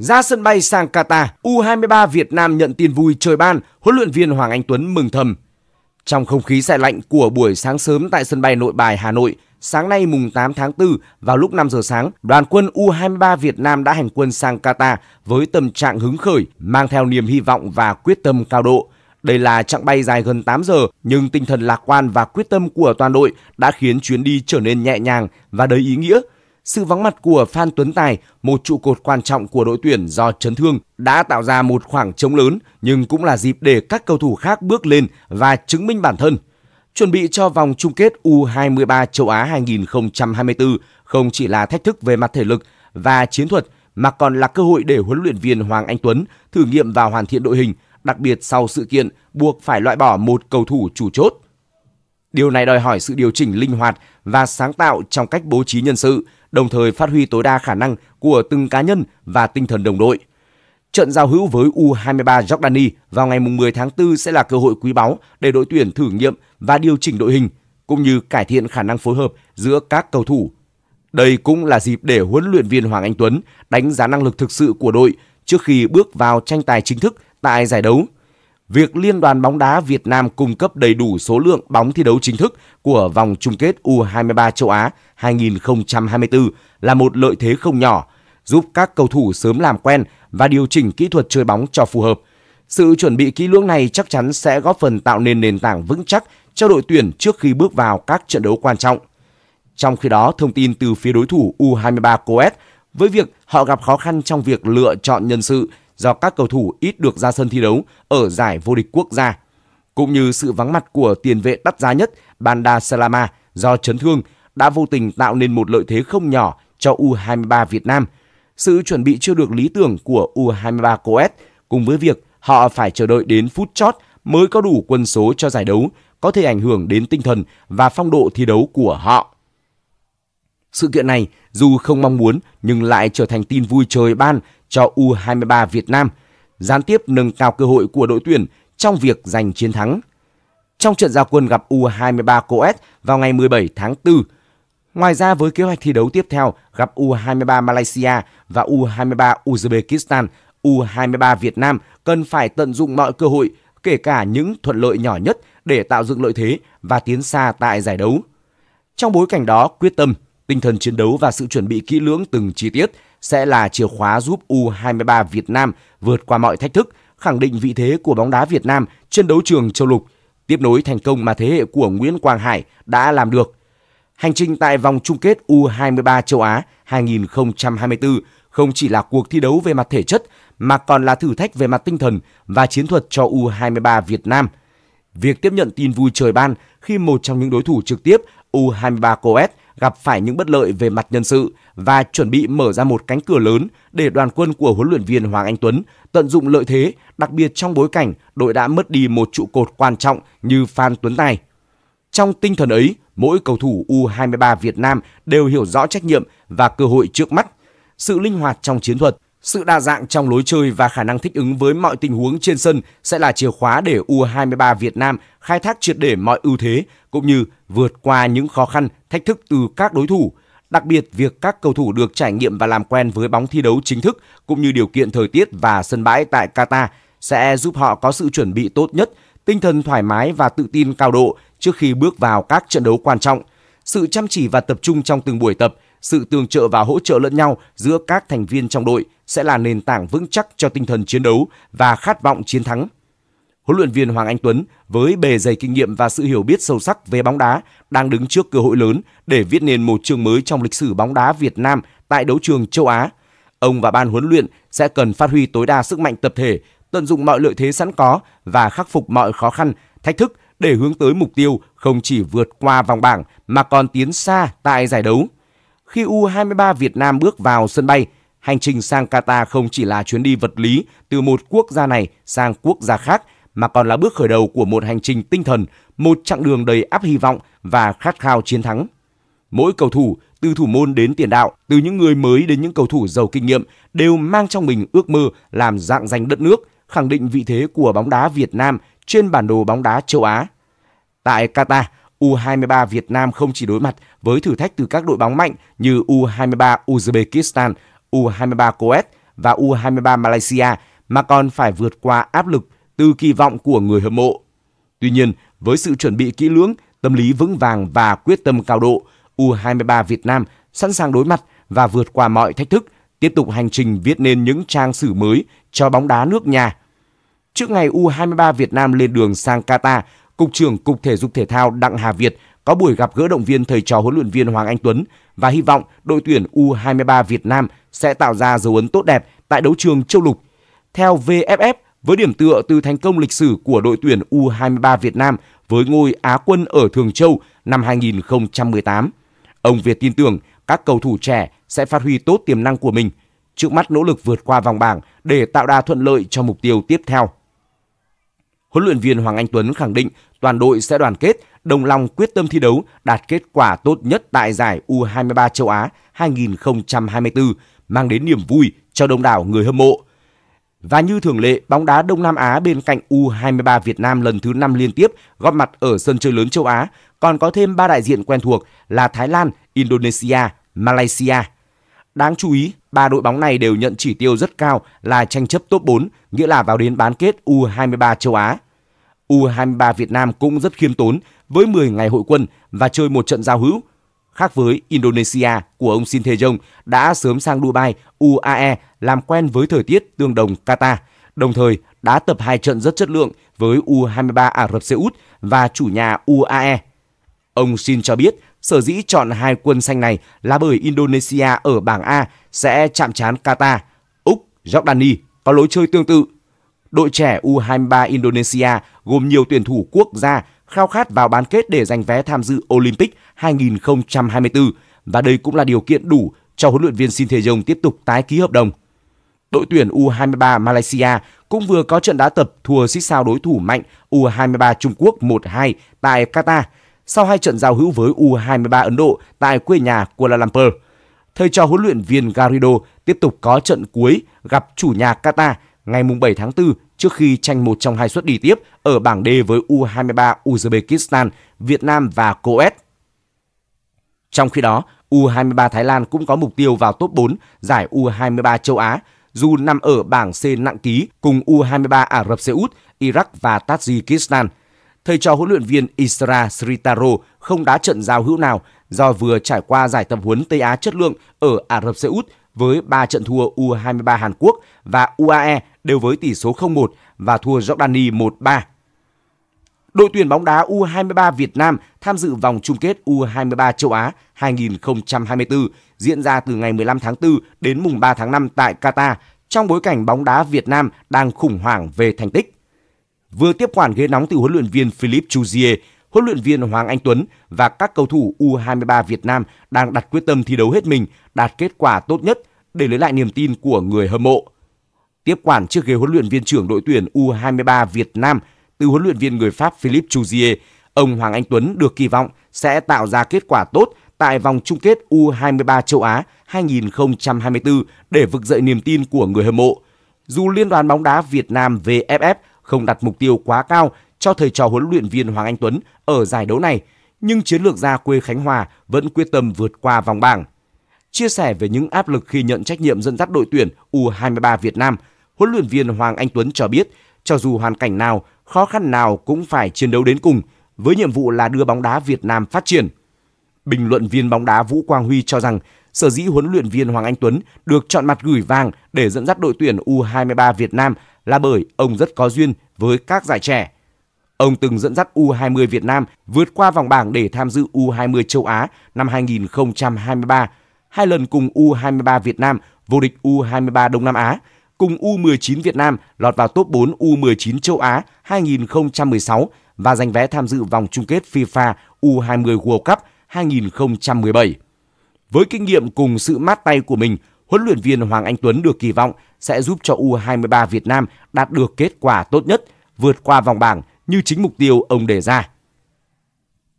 Ra sân bay sang Qatar, U23 Việt Nam nhận tin vui trời ban, huấn luyện viên Hoàng Anh Tuấn mừng thầm. Trong không khí xe lạnh của buổi sáng sớm tại sân bay Nội Bài, Hà Nội, sáng nay mùng 8 tháng 4 vào lúc 5 giờ sáng, đoàn quân U23 Việt Nam đã hành quân sang Qatar với tâm trạng hứng khởi, mang theo niềm hy vọng và quyết tâm cao độ. Đây là chặng bay dài gần 8 giờ, nhưng tinh thần lạc quan và quyết tâm của toàn đội đã khiến chuyến đi trở nên nhẹ nhàng và đầy ý nghĩa – sự vắng mặt của Phan Tuấn Tài, một trụ cột quan trọng của đội tuyển do chấn thương, đã tạo ra một khoảng trống lớn nhưng cũng là dịp để các cầu thủ khác bước lên và chứng minh bản thân. Chuẩn bị cho vòng chung kết U23 châu Á 2024 không chỉ là thách thức về mặt thể lực và chiến thuật mà còn là cơ hội để huấn luyện viên Hoàng Anh Tuấn thử nghiệm và hoàn thiện đội hình, đặc biệt sau sự kiện buộc phải loại bỏ một cầu thủ chủ chốt. Điều này đòi hỏi sự điều chỉnh linh hoạt và sáng tạo trong cách bố trí nhân sự, đồng thời phát huy tối đa khả năng của từng cá nhân và tinh thần đồng đội. Trận giao hữu với U23 Jordani vào ngày 10 tháng 4 sẽ là cơ hội quý báu để đội tuyển thử nghiệm và điều chỉnh đội hình cũng như cải thiện khả năng phối hợp giữa các cầu thủ. Đây cũng là dịp để huấn luyện viên Hoàng Anh Tuấn đánh giá năng lực thực sự của đội trước khi bước vào tranh tài chính thức tại giải đấu việc Liên đoàn bóng đá Việt Nam cung cấp đầy đủ số lượng bóng thi đấu chính thức của vòng chung kết U23 châu Á 2024 là một lợi thế không nhỏ, giúp các cầu thủ sớm làm quen và điều chỉnh kỹ thuật chơi bóng cho phù hợp. Sự chuẩn bị kỹ lưỡng này chắc chắn sẽ góp phần tạo nên nền tảng vững chắc cho đội tuyển trước khi bước vào các trận đấu quan trọng. Trong khi đó, thông tin từ phía đối thủ U23 Coes với việc họ gặp khó khăn trong việc lựa chọn nhân sự do các cầu thủ ít được ra sân thi đấu ở giải vô địch quốc gia, cũng như sự vắng mặt của tiền vệ đắt giá nhất Banda Salama do chấn thương đã vô tình tạo nên một lợi thế không nhỏ cho U23 Việt Nam. Sự chuẩn bị chưa được lý tưởng của U23 Coet cùng với việc họ phải chờ đợi đến phút chót mới có đủ quân số cho giải đấu có thể ảnh hưởng đến tinh thần và phong độ thi đấu của họ. Sự kiện này dù không mong muốn nhưng lại trở thành tin vui trời ban cho U23 Việt Nam, gián tiếp nâng cao cơ hội của đội tuyển trong việc giành chiến thắng. Trong trận giao quân gặp U23 Coes vào ngày 17 tháng 4, ngoài ra với kế hoạch thi đấu tiếp theo gặp U23 Malaysia và U23 Uzbekistan, U23 Việt Nam cần phải tận dụng mọi cơ hội, kể cả những thuận lợi nhỏ nhất để tạo dựng lợi thế và tiến xa tại giải đấu. Trong bối cảnh đó, quyết tâm, tinh thần chiến đấu và sự chuẩn bị kỹ lưỡng từng chi tiết sẽ là chìa khóa giúp U23 Việt Nam vượt qua mọi thách thức, khẳng định vị thế của bóng đá Việt Nam trên đấu trường châu lục, tiếp nối thành công mà thế hệ của Nguyễn Quang Hải đã làm được. Hành trình tại vòng chung kết U23 châu Á 2024 không chỉ là cuộc thi đấu về mặt thể chất mà còn là thử thách về mặt tinh thần và chiến thuật cho U23 Việt Nam. Việc tiếp nhận tin vui trời ban khi một trong những đối thủ trực tiếp U23 Coet gặp phải những bất lợi về mặt nhân sự và chuẩn bị mở ra một cánh cửa lớn để đoàn quân của huấn luyện viên Hoàng Anh Tuấn tận dụng lợi thế, đặc biệt trong bối cảnh đội đã mất đi một trụ cột quan trọng như Phan Tuấn Tài. Trong tinh thần ấy, mỗi cầu thủ U23 Việt Nam đều hiểu rõ trách nhiệm và cơ hội trước mắt, sự linh hoạt trong chiến thuật, sự đa dạng trong lối chơi và khả năng thích ứng với mọi tình huống trên sân sẽ là chìa khóa để U23 Việt Nam khai thác triệt để mọi ưu thế cũng như vượt qua những khó khăn, thách thức từ các đối thủ. Đặc biệt, việc các cầu thủ được trải nghiệm và làm quen với bóng thi đấu chính thức cũng như điều kiện thời tiết và sân bãi tại Qatar sẽ giúp họ có sự chuẩn bị tốt nhất, tinh thần thoải mái và tự tin cao độ trước khi bước vào các trận đấu quan trọng. Sự chăm chỉ và tập trung trong từng buổi tập – sự tương trợ và hỗ trợ lẫn nhau giữa các thành viên trong đội sẽ là nền tảng vững chắc cho tinh thần chiến đấu và khát vọng chiến thắng. Huấn luyện viên Hoàng Anh Tuấn với bề dày kinh nghiệm và sự hiểu biết sâu sắc về bóng đá đang đứng trước cơ hội lớn để viết nên một chương mới trong lịch sử bóng đá Việt Nam tại đấu trường châu Á. Ông và ban huấn luyện sẽ cần phát huy tối đa sức mạnh tập thể, tận dụng mọi lợi thế sẵn có và khắc phục mọi khó khăn, thách thức để hướng tới mục tiêu không chỉ vượt qua vòng bảng mà còn tiến xa tại giải đấu khi U23 Việt Nam bước vào sân bay, hành trình sang Qatar không chỉ là chuyến đi vật lý từ một quốc gia này sang quốc gia khác mà còn là bước khởi đầu của một hành trình tinh thần, một chặng đường đầy áp hy vọng và khát khao chiến thắng. Mỗi cầu thủ, từ thủ môn đến tiền đạo, từ những người mới đến những cầu thủ giàu kinh nghiệm đều mang trong mình ước mơ làm dạng danh đất nước, khẳng định vị thế của bóng đá Việt Nam trên bản đồ bóng đá châu Á. Tại Qatar, U23 Việt Nam không chỉ đối mặt với thử thách từ các đội bóng mạnh như U23 Uzbekistan, U23 Coes và U23 Malaysia mà còn phải vượt qua áp lực từ kỳ vọng của người hâm mộ. Tuy nhiên, với sự chuẩn bị kỹ lưỡng, tâm lý vững vàng và quyết tâm cao độ, U23 Việt Nam sẵn sàng đối mặt và vượt qua mọi thách thức, tiếp tục hành trình viết nên những trang sử mới cho bóng đá nước nhà. Trước ngày U23 Việt Nam lên đường sang Qatar, Cục trưởng Cục Thể dục Thể thao Đặng Hà Việt có buổi gặp gỡ động viên thầy trò huấn luyện viên Hoàng Anh Tuấn và hy vọng đội tuyển U23 Việt Nam sẽ tạo ra dấu ấn tốt đẹp tại đấu trường châu lục. Theo VFF, với điểm tựa từ thành công lịch sử của đội tuyển U23 Việt Nam với ngôi Á quân ở Thường Châu năm 2018, ông Việt tin tưởng các cầu thủ trẻ sẽ phát huy tốt tiềm năng của mình, trước mắt nỗ lực vượt qua vòng bảng để tạo đà thuận lợi cho mục tiêu tiếp theo. Huấn luyện viên Hoàng Anh Tuấn khẳng định toàn đội sẽ đoàn kết, đồng lòng quyết tâm thi đấu, đạt kết quả tốt nhất tại giải U23 châu Á 2024, mang đến niềm vui cho đông đảo người hâm mộ. Và như thường lệ, bóng đá Đông Nam Á bên cạnh U23 Việt Nam lần thứ 5 liên tiếp góp mặt ở sân chơi lớn châu Á, còn có thêm ba đại diện quen thuộc là Thái Lan, Indonesia, Malaysia. Đáng chú ý, ba đội bóng này đều nhận chỉ tiêu rất cao là tranh chấp top 4, nghĩa là vào đến bán kết U23 châu Á. U23 Việt Nam cũng rất khiêm tốn với 10 ngày hội quân và chơi một trận giao hữu. Khác với Indonesia của ông Shin Tae-jong đã sớm sang Dubai, UAE làm quen với thời tiết tương đồng Qatar, đồng thời đã tập hai trận rất chất lượng với U23 Ả Rập Xê Út và chủ nhà UAE. Ông Shin cho biết Sở dĩ chọn hai quân xanh này là bởi Indonesia ở bảng A sẽ chạm trán Qatar, Úc, Jordani có lối chơi tương tự. Đội trẻ U23 Indonesia gồm nhiều tuyển thủ quốc gia khao khát vào bán kết để giành vé tham dự Olympic 2024 và đây cũng là điều kiện đủ cho huấn luyện viên Shin Tae-jong tiếp tục tái ký hợp đồng. Đội tuyển U23 Malaysia cũng vừa có trận đá tập thua xích sao đối thủ mạnh U23 Trung Quốc 1-2 tại Qatar sau hai trận giao hữu với U23 Ấn Độ tại quê nhà Kuala Lumpur. Thầy trò huấn luyện viên Garrido tiếp tục có trận cuối gặp chủ nhà Qatar ngày 7 tháng 4 trước khi tranh một trong hai suất đi tiếp ở bảng D với U23 Uzbekistan, Việt Nam và Coes. Trong khi đó, U23 Thái Lan cũng có mục tiêu vào top 4 giải U23 châu Á, dù nằm ở bảng C nặng ký cùng U23 Ả Rập Xê Út, Iraq và Tajikistan – thầy trò huấn luyện viên Isra Sritaro không đá trận giao hữu nào do vừa trải qua giải tập huấn Tây Á chất lượng ở Ả Rập Xê Út với 3 trận thua U23 Hàn Quốc và UAE đều với tỷ số 0-1 và thua Jordani 1-3. Đội tuyển bóng đá U23 Việt Nam tham dự vòng chung kết U23 châu Á 2024 diễn ra từ ngày 15 tháng 4 đến mùng 3 tháng 5 tại Qatar trong bối cảnh bóng đá Việt Nam đang khủng hoảng về thành tích vừa tiếp quản ghế nóng từ huấn luyện viên Philippe Chuzier, huấn luyện viên Hoàng Anh Tuấn và các cầu thủ U23 Việt Nam đang đặt quyết tâm thi đấu hết mình, đạt kết quả tốt nhất để lấy lại niềm tin của người hâm mộ. Tiếp quản chiếc ghế huấn luyện viên trưởng đội tuyển U23 Việt Nam từ huấn luyện viên người Pháp Philippe Jouzier, ông Hoàng Anh Tuấn được kỳ vọng sẽ tạo ra kết quả tốt tại vòng chung kết U23 châu Á 2024 để vực dậy niềm tin của người hâm mộ. Dù Liên đoàn bóng đá Việt Nam VFF không đặt mục tiêu quá cao cho thầy trò huấn luyện viên Hoàng Anh Tuấn ở giải đấu này, nhưng chiến lược gia quê Khánh Hòa vẫn quyết tâm vượt qua vòng bảng. Chia sẻ về những áp lực khi nhận trách nhiệm dẫn dắt đội tuyển U23 Việt Nam, huấn luyện viên Hoàng Anh Tuấn cho biết, cho dù hoàn cảnh nào, khó khăn nào cũng phải chiến đấu đến cùng, với nhiệm vụ là đưa bóng đá Việt Nam phát triển. Bình luận viên bóng đá Vũ Quang Huy cho rằng Sở dĩ huấn luyện viên Hoàng Anh Tuấn được chọn mặt gửi vàng để dẫn dắt đội tuyển U23 Việt Nam là bởi ông rất có duyên với các giải trẻ. Ông từng dẫn dắt U20 Việt Nam vượt qua vòng bảng để tham dự U20 châu Á năm 2023, hai lần cùng U23 Việt Nam vô địch U23 Đông Nam Á, cùng U19 Việt Nam lọt vào top 4 U19 châu Á 2016 và giành vé tham dự vòng chung kết FIFA U20 World Cup 2017. Với kinh nghiệm cùng sự mát tay của mình, huấn luyện viên Hoàng Anh Tuấn được kỳ vọng sẽ giúp cho U23 Việt Nam đạt được kết quả tốt nhất, vượt qua vòng bảng như chính mục tiêu ông đề ra.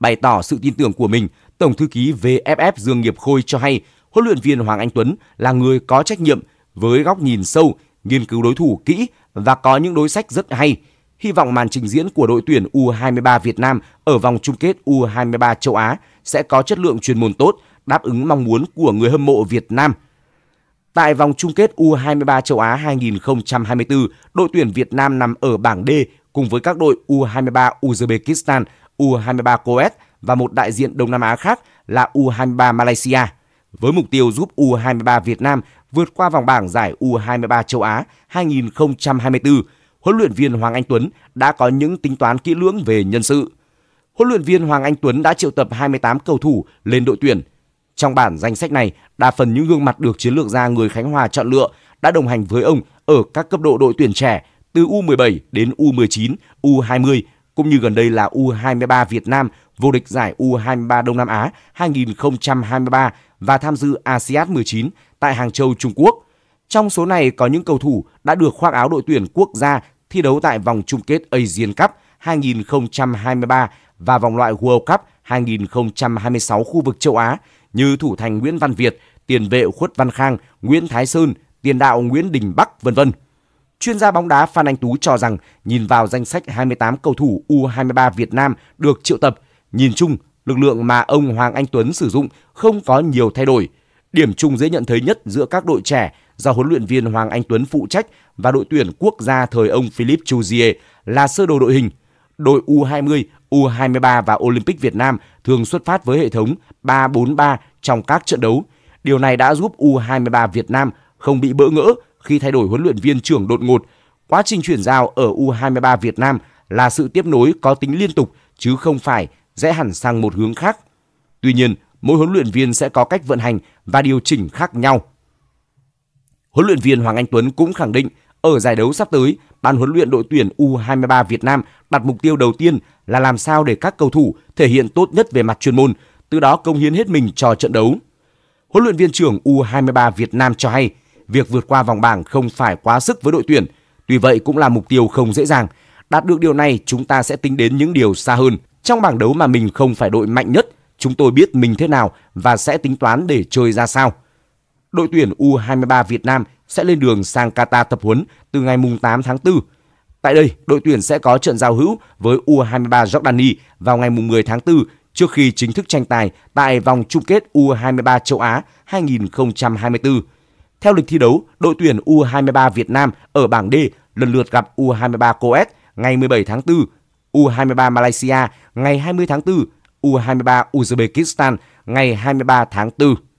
Bày tỏ sự tin tưởng của mình, Tổng thư ký VFF Dương Nghiệp Khôi cho hay huấn luyện viên Hoàng Anh Tuấn là người có trách nhiệm với góc nhìn sâu, nghiên cứu đối thủ kỹ và có những đối sách rất hay. Hy vọng màn trình diễn của đội tuyển U23 Việt Nam ở vòng chung kết U23 châu Á sẽ có chất lượng chuyên môn tốt – đáp ứng mong muốn của người hâm mộ Việt Nam. Tại vòng chung kết U23 châu Á 2024, đội tuyển Việt Nam nằm ở bảng D cùng với các đội U23 Uzbekistan, U23 Coes và một đại diện Đông Nam Á khác là U23 Malaysia. Với mục tiêu giúp U23 Việt Nam vượt qua vòng bảng giải U23 châu Á 2024, huấn luyện viên Hoàng Anh Tuấn đã có những tính toán kỹ lưỡng về nhân sự. Huấn luyện viên Hoàng Anh Tuấn đã triệu tập 28 cầu thủ lên đội tuyển – trong bản danh sách này, đa phần những gương mặt được chiến lược gia người Khánh Hòa chọn lựa đã đồng hành với ông ở các cấp độ đội tuyển trẻ từ U17 đến U19, U20 cũng như gần đây là U23 Việt Nam vô địch giải U23 Đông Nam Á 2023 và tham dự ASEAN 19 tại Hàng Châu, Trung Quốc. Trong số này có những cầu thủ đã được khoác áo đội tuyển quốc gia thi đấu tại vòng chung kết Asian Cup 2023 và vòng loại World Cup 2026 khu vực châu Á như thủ thành Nguyễn Văn Việt, tiền vệ Khuất Văn Khang, Nguyễn Thái Sơn, tiền đạo Nguyễn Đình Bắc, vân vân. Chuyên gia bóng đá Phan Anh Tú cho rằng nhìn vào danh sách 28 cầu thủ U23 Việt Nam được triệu tập, nhìn chung lực lượng mà ông Hoàng Anh Tuấn sử dụng không có nhiều thay đổi. Điểm chung dễ nhận thấy nhất giữa các đội trẻ do huấn luyện viên Hoàng Anh Tuấn phụ trách và đội tuyển quốc gia thời ông Philippe Chuzier là sơ đồ đội hình. Đội U20 U23 và Olympic Việt Nam thường xuất phát với hệ thống 3-4-3 trong các trận đấu. Điều này đã giúp U23 Việt Nam không bị bỡ ngỡ khi thay đổi huấn luyện viên trưởng đột ngột. Quá trình chuyển giao ở U23 Việt Nam là sự tiếp nối có tính liên tục chứ không phải dễ hẳn sang một hướng khác. Tuy nhiên, mỗi huấn luyện viên sẽ có cách vận hành và điều chỉnh khác nhau. Huấn luyện viên Hoàng Anh Tuấn cũng khẳng định ở giải đấu sắp tới, ban huấn luyện đội tuyển U23 Việt Nam đặt mục tiêu đầu tiên là làm sao để các cầu thủ thể hiện tốt nhất về mặt chuyên môn, từ đó công hiến hết mình cho trận đấu. Huấn luyện viên trưởng U23 Việt Nam cho hay, việc vượt qua vòng bảng không phải quá sức với đội tuyển, tuy vậy cũng là mục tiêu không dễ dàng. Đạt được điều này, chúng ta sẽ tính đến những điều xa hơn. Trong bảng đấu mà mình không phải đội mạnh nhất, chúng tôi biết mình thế nào và sẽ tính toán để chơi ra sao. Đội tuyển U23 Việt Nam sẽ lên đường sang Qatar tập huấn từ ngày 8 tháng 4. Tại đây, đội tuyển sẽ có trận giao hữu với U23 Jordani vào ngày 10 tháng 4 trước khi chính thức tranh tài tại vòng chung kết U23 châu Á 2024. Theo lịch thi đấu, đội tuyển U23 Việt Nam ở bảng D lần lượt gặp U23 Coes ngày 17 tháng 4, U23 Malaysia ngày 20 tháng 4, U23 Uzbekistan ngày 23 tháng 4.